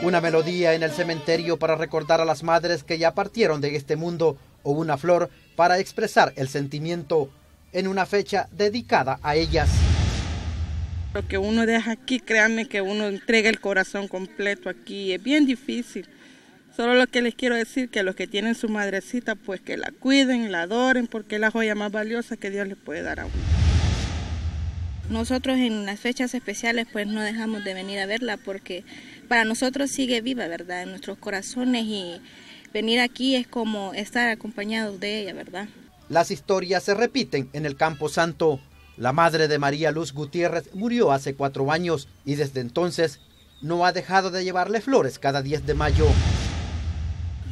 Una melodía en el cementerio para recordar a las madres que ya partieron de este mundo o una flor para expresar el sentimiento en una fecha dedicada a ellas. Lo que uno deja aquí, créanme que uno entrega el corazón completo aquí, es bien difícil. Solo lo que les quiero decir que los que tienen su madrecita, pues que la cuiden, la adoren, porque es la joya más valiosa que Dios les puede dar a uno. Nosotros en las fechas especiales pues no dejamos de venir a verla porque para nosotros sigue viva, ¿verdad? En nuestros corazones y venir aquí es como estar acompañados de ella, ¿verdad? Las historias se repiten en el Campo Santo. La madre de María Luz Gutiérrez murió hace cuatro años y desde entonces no ha dejado de llevarle flores cada 10 de mayo.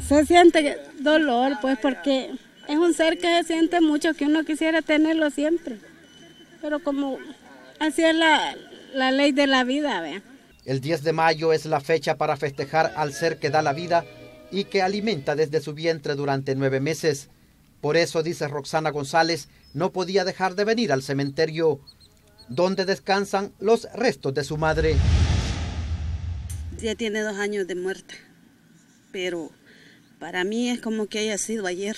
Se siente dolor, pues, porque es un ser que se siente mucho, que uno quisiera tenerlo siempre. Pero como Así es la, ley de la vida, vea. El 10 de mayo es la fecha para festejar al ser que da la vida y que alimenta desde su vientre durante nueve meses. Por eso, dice Roxana González, no podía dejar de venir al cementerio, donde descansan los restos de su madre. Ya tiene dos años de muerte, pero para mí es como que haya sido ayer,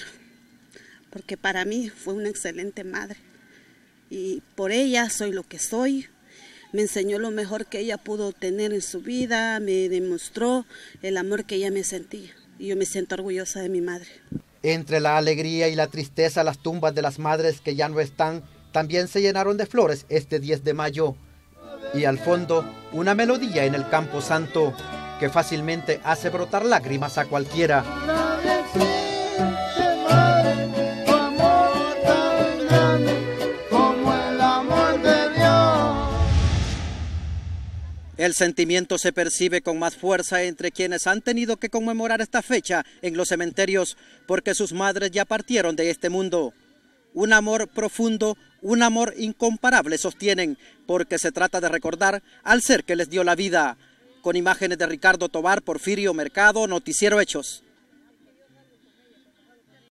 porque para mí fue una excelente madre y por ella soy lo que soy. Me enseñó lo mejor que ella pudo tener en su vida, me demostró el amor que ella me sentía y yo me siento orgullosa de mi madre. Entre la alegría y la tristeza, las tumbas de las madres que ya no están también se llenaron de flores este 10 de mayo. Y al fondo, una melodía en el campo santo que fácilmente hace brotar lágrimas a cualquiera. El sentimiento se percibe con más fuerza entre quienes han tenido que conmemorar esta fecha en los cementerios porque sus madres ya partieron de este mundo. Un amor profundo, un amor incomparable sostienen porque se trata de recordar al ser que les dio la vida. Con imágenes de Ricardo Tobar, Porfirio Mercado, Noticiero Hechos.